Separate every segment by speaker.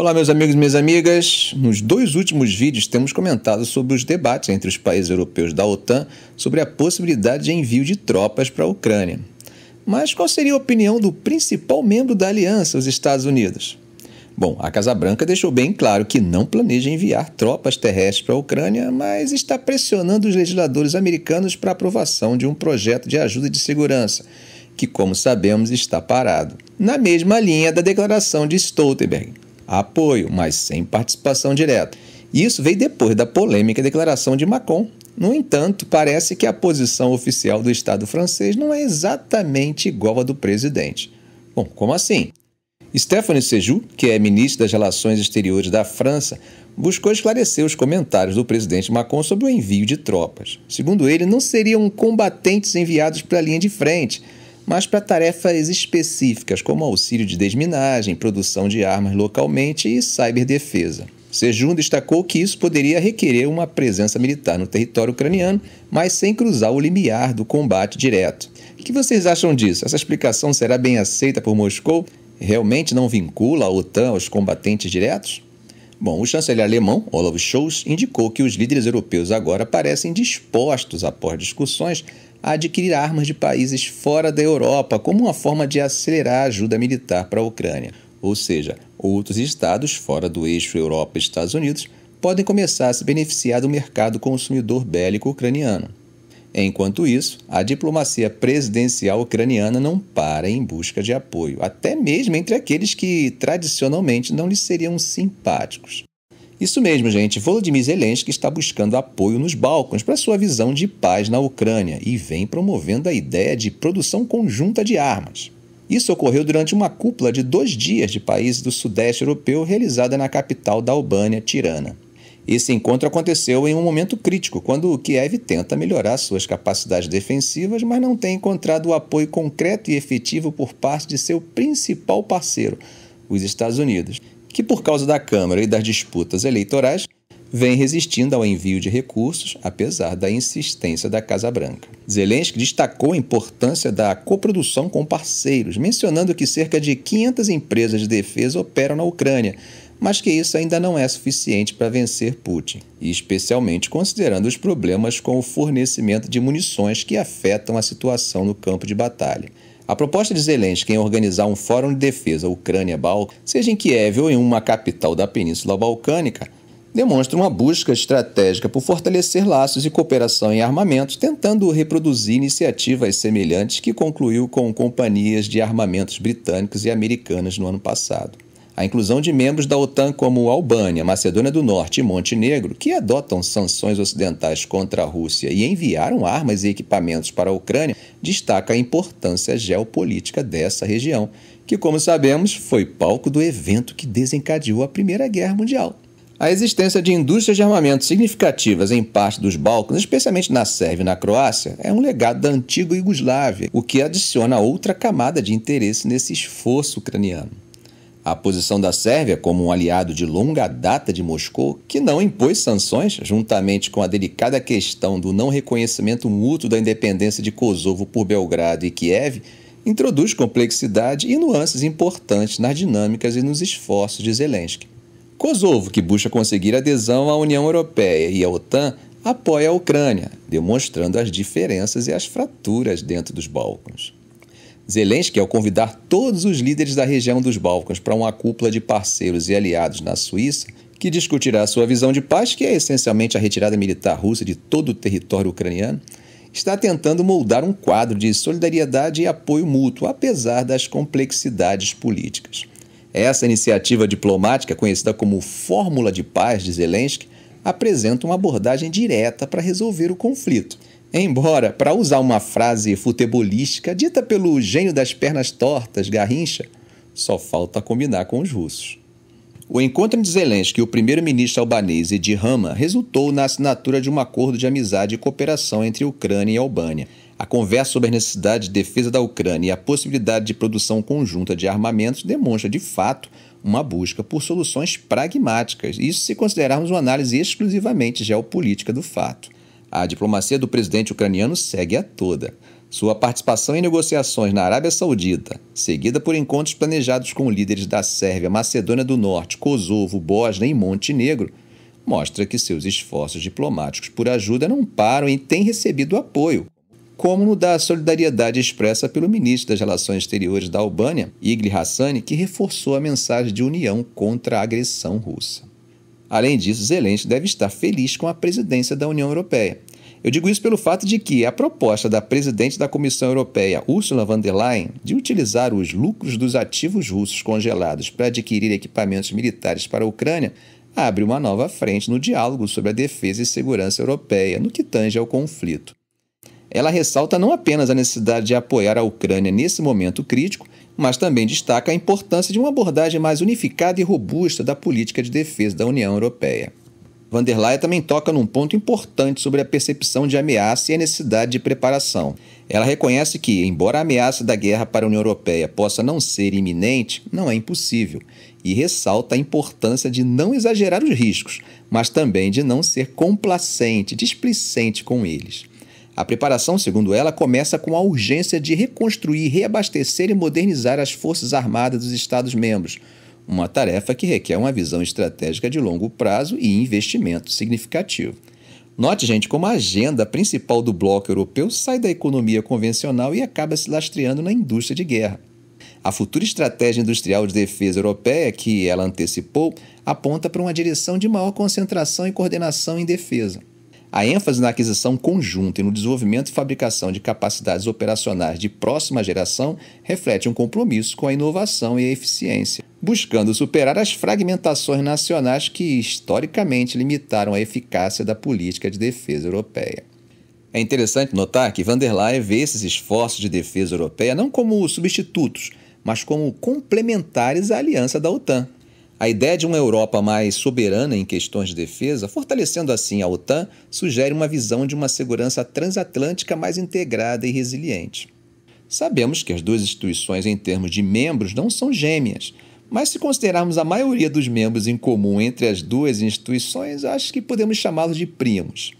Speaker 1: Olá, meus amigos e minhas amigas. Nos dois últimos vídeos temos comentado sobre os debates entre os países europeus da OTAN sobre a possibilidade de envio de tropas para a Ucrânia. Mas qual seria a opinião do principal membro da aliança, os Estados Unidos? Bom, a Casa Branca deixou bem claro que não planeja enviar tropas terrestres para a Ucrânia, mas está pressionando os legisladores americanos para aprovação de um projeto de ajuda de segurança, que, como sabemos, está parado. Na mesma linha da declaração de Stoltenberg, apoio, mas sem participação direta. Isso veio depois da polêmica declaração de Macron. No entanto, parece que a posição oficial do Estado francês não é exatamente igual à do presidente. Bom, como assim? Stéphane Sejou, que é ministro das Relações Exteriores da França, buscou esclarecer os comentários do presidente Macron sobre o envio de tropas. Segundo ele, não seriam combatentes enviados para a linha de frente, mas para tarefas específicas como auxílio de desminagem, produção de armas localmente e cyberdefesa. Sejun destacou que isso poderia requerer uma presença militar no território ucraniano, mas sem cruzar o limiar do combate direto. O que vocês acham disso? Essa explicação será bem aceita por Moscou? Realmente não vincula a OTAN aos combatentes diretos? Bom, o chanceler alemão, Olaf Scholz, indicou que os líderes europeus agora parecem dispostos, após discussões, a adquirir armas de países fora da Europa como uma forma de acelerar a ajuda militar para a Ucrânia. Ou seja, outros estados fora do eixo Europa-Estados Unidos podem começar a se beneficiar do mercado consumidor bélico ucraniano. Enquanto isso, a diplomacia presidencial ucraniana não para em busca de apoio, até mesmo entre aqueles que tradicionalmente não lhe seriam simpáticos. Isso mesmo, gente. Volodymyr Zelensky está buscando apoio nos Balcãs para sua visão de paz na Ucrânia e vem promovendo a ideia de produção conjunta de armas. Isso ocorreu durante uma cúpula de dois dias de países do Sudeste Europeu realizada na capital da Albânia, Tirana. Esse encontro aconteceu em um momento crítico, quando o Kiev tenta melhorar suas capacidades defensivas, mas não tem encontrado o apoio concreto e efetivo por parte de seu principal parceiro, os Estados Unidos que, por causa da Câmara e das disputas eleitorais, vem resistindo ao envio de recursos, apesar da insistência da Casa Branca. Zelensky destacou a importância da coprodução com parceiros, mencionando que cerca de 500 empresas de defesa operam na Ucrânia, mas que isso ainda não é suficiente para vencer Putin, especialmente considerando os problemas com o fornecimento de munições que afetam a situação no campo de batalha. A proposta de Zelensky em organizar um fórum de defesa Ucrânia-Balca, seja em Kiev ou em uma capital da Península Balcânica, demonstra uma busca estratégica por fortalecer laços e cooperação em armamentos, tentando reproduzir iniciativas semelhantes que concluiu com companhias de armamentos britânicas e americanas no ano passado. A inclusão de membros da OTAN como Albânia, Macedônia do Norte e Montenegro, que adotam sanções ocidentais contra a Rússia e enviaram armas e equipamentos para a Ucrânia, destaca a importância geopolítica dessa região, que, como sabemos, foi palco do evento que desencadeou a Primeira Guerra Mundial. A existência de indústrias de armamento significativas em parte dos Balcãs, especialmente na Sérvia e na Croácia, é um legado da antiga Iugoslávia, o que adiciona outra camada de interesse nesse esforço ucraniano a posição da Sérvia como um aliado de longa data de Moscou, que não impôs sanções, juntamente com a delicada questão do não reconhecimento mútuo da independência de Kosovo por Belgrado e Kiev, introduz complexidade e nuances importantes nas dinâmicas e nos esforços de Zelensky. Kosovo, que busca conseguir adesão à União Europeia e à OTAN, apoia a Ucrânia, demonstrando as diferenças e as fraturas dentro dos Balcãs. Zelensky, ao convidar todos os líderes da região dos Balcãs para uma cúpula de parceiros e aliados na Suíça, que discutirá sua visão de paz, que é essencialmente a retirada militar russa de todo o território ucraniano, está tentando moldar um quadro de solidariedade e apoio mútuo, apesar das complexidades políticas. Essa iniciativa diplomática, conhecida como Fórmula de Paz de Zelensky, apresenta uma abordagem direta para resolver o conflito Embora, para usar uma frase futebolística dita pelo gênio das pernas tortas, Garrincha, só falta combinar com os russos. O encontro entre Zelensky e o primeiro-ministro albanês de Rama resultou na assinatura de um acordo de amizade e cooperação entre Ucrânia e Albânia. A conversa sobre a necessidade de defesa da Ucrânia e a possibilidade de produção conjunta de armamentos demonstra, de fato, uma busca por soluções pragmáticas, isso se considerarmos uma análise exclusivamente geopolítica do fato. A diplomacia do presidente ucraniano segue a toda. Sua participação em negociações na Arábia Saudita, seguida por encontros planejados com líderes da Sérvia, Macedônia do Norte, Kosovo, Bósnia e Montenegro, mostra que seus esforços diplomáticos por ajuda não param e têm recebido apoio, como no da solidariedade expressa pelo ministro das Relações Exteriores da Albânia, Igli Hassani, que reforçou a mensagem de união contra a agressão russa. Além disso, Zelensky deve estar feliz com a presidência da União Europeia. Eu digo isso pelo fato de que a proposta da presidente da Comissão Europeia, Ursula von der Leyen, de utilizar os lucros dos ativos russos congelados para adquirir equipamentos militares para a Ucrânia abre uma nova frente no diálogo sobre a defesa e segurança europeia no que tange ao conflito. Ela ressalta não apenas a necessidade de apoiar a Ucrânia nesse momento crítico, mas também destaca a importância de uma abordagem mais unificada e robusta da política de defesa da União Europeia. Van der Leyen também toca num ponto importante sobre a percepção de ameaça e a necessidade de preparação. Ela reconhece que, embora a ameaça da guerra para a União Europeia possa não ser iminente, não é impossível, e ressalta a importância de não exagerar os riscos, mas também de não ser complacente, displicente com eles. A preparação, segundo ela, começa com a urgência de reconstruir, reabastecer e modernizar as Forças Armadas dos Estados-membros, uma tarefa que requer uma visão estratégica de longo prazo e investimento significativo. Note, gente, como a agenda principal do bloco europeu sai da economia convencional e acaba se lastreando na indústria de guerra. A futura estratégia industrial de defesa europeia, que ela antecipou, aponta para uma direção de maior concentração e coordenação em defesa. A ênfase na aquisição conjunta e no desenvolvimento e fabricação de capacidades operacionais de próxima geração reflete um compromisso com a inovação e a eficiência, buscando superar as fragmentações nacionais que historicamente limitaram a eficácia da política de defesa europeia. É interessante notar que van der Leyen vê esses esforços de defesa europeia não como substitutos, mas como complementares à aliança da OTAN, a ideia de uma Europa mais soberana em questões de defesa, fortalecendo assim a OTAN, sugere uma visão de uma segurança transatlântica mais integrada e resiliente. Sabemos que as duas instituições, em termos de membros, não são gêmeas, mas se considerarmos a maioria dos membros em comum entre as duas instituições, acho que podemos chamá-los de primos.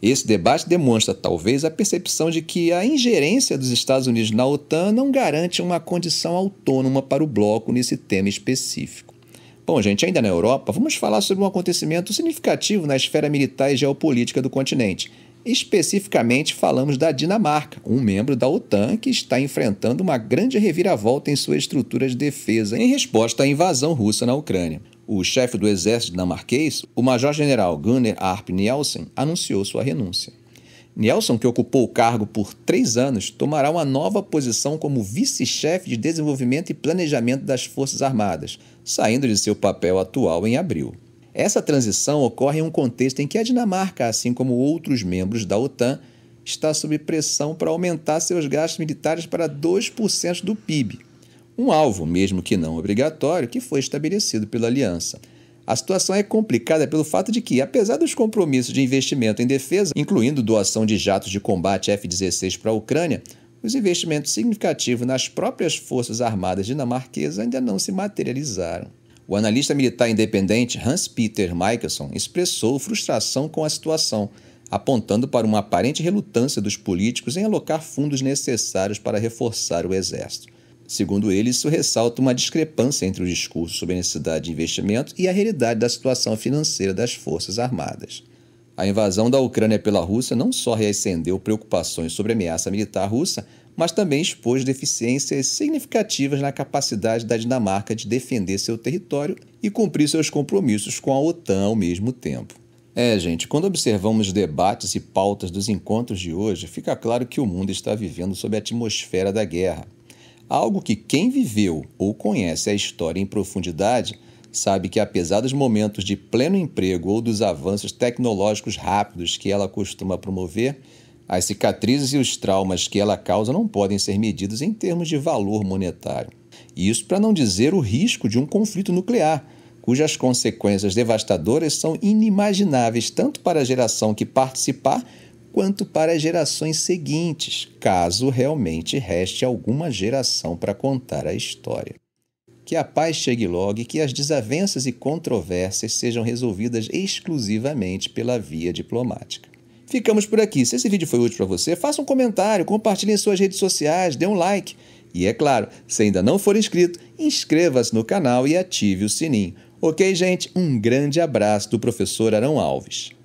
Speaker 1: Esse debate demonstra, talvez, a percepção de que a ingerência dos Estados Unidos na OTAN não garante uma condição autônoma para o bloco nesse tema específico. Bom, gente, ainda na Europa, vamos falar sobre um acontecimento significativo na esfera militar e geopolítica do continente. Especificamente, falamos da Dinamarca, um membro da OTAN que está enfrentando uma grande reviravolta em sua estrutura de defesa em resposta à invasão russa na Ucrânia. O chefe do exército dinamarquês, o major-general Gunnar Arp Nielsen, anunciou sua renúncia. Nelson, que ocupou o cargo por três anos, tomará uma nova posição como vice-chefe de desenvolvimento e planejamento das Forças Armadas, saindo de seu papel atual em abril. Essa transição ocorre em um contexto em que a Dinamarca, assim como outros membros da OTAN, está sob pressão para aumentar seus gastos militares para 2% do PIB, um alvo, mesmo que não obrigatório, que foi estabelecido pela aliança. A situação é complicada pelo fato de que, apesar dos compromissos de investimento em defesa, incluindo doação de jatos de combate F-16 para a Ucrânia, os investimentos significativos nas próprias Forças Armadas dinamarquesas ainda não se materializaram. O analista militar independente Hans-Peter Michelson expressou frustração com a situação, apontando para uma aparente relutância dos políticos em alocar fundos necessários para reforçar o exército. Segundo ele, isso ressalta uma discrepância entre o discurso sobre a necessidade de investimento e a realidade da situação financeira das Forças Armadas. A invasão da Ucrânia pela Rússia não só reacendeu preocupações sobre a ameaça militar russa, mas também expôs deficiências significativas na capacidade da Dinamarca de defender seu território e cumprir seus compromissos com a OTAN ao mesmo tempo. É, gente, quando observamos os debates e pautas dos encontros de hoje, fica claro que o mundo está vivendo sob a atmosfera da guerra. Algo que quem viveu ou conhece a história em profundidade sabe que, apesar dos momentos de pleno emprego ou dos avanços tecnológicos rápidos que ela costuma promover, as cicatrizes e os traumas que ela causa não podem ser medidos em termos de valor monetário. Isso para não dizer o risco de um conflito nuclear, cujas consequências devastadoras são inimagináveis tanto para a geração que participar quanto para as gerações seguintes, caso realmente reste alguma geração para contar a história. Que a paz chegue logo e que as desavenças e controvérsias sejam resolvidas exclusivamente pela via diplomática. Ficamos por aqui. Se esse vídeo foi útil para você, faça um comentário, compartilhe em suas redes sociais, dê um like. E é claro, se ainda não for inscrito, inscreva-se no canal e ative o sininho. Ok, gente? Um grande abraço do professor Arão Alves.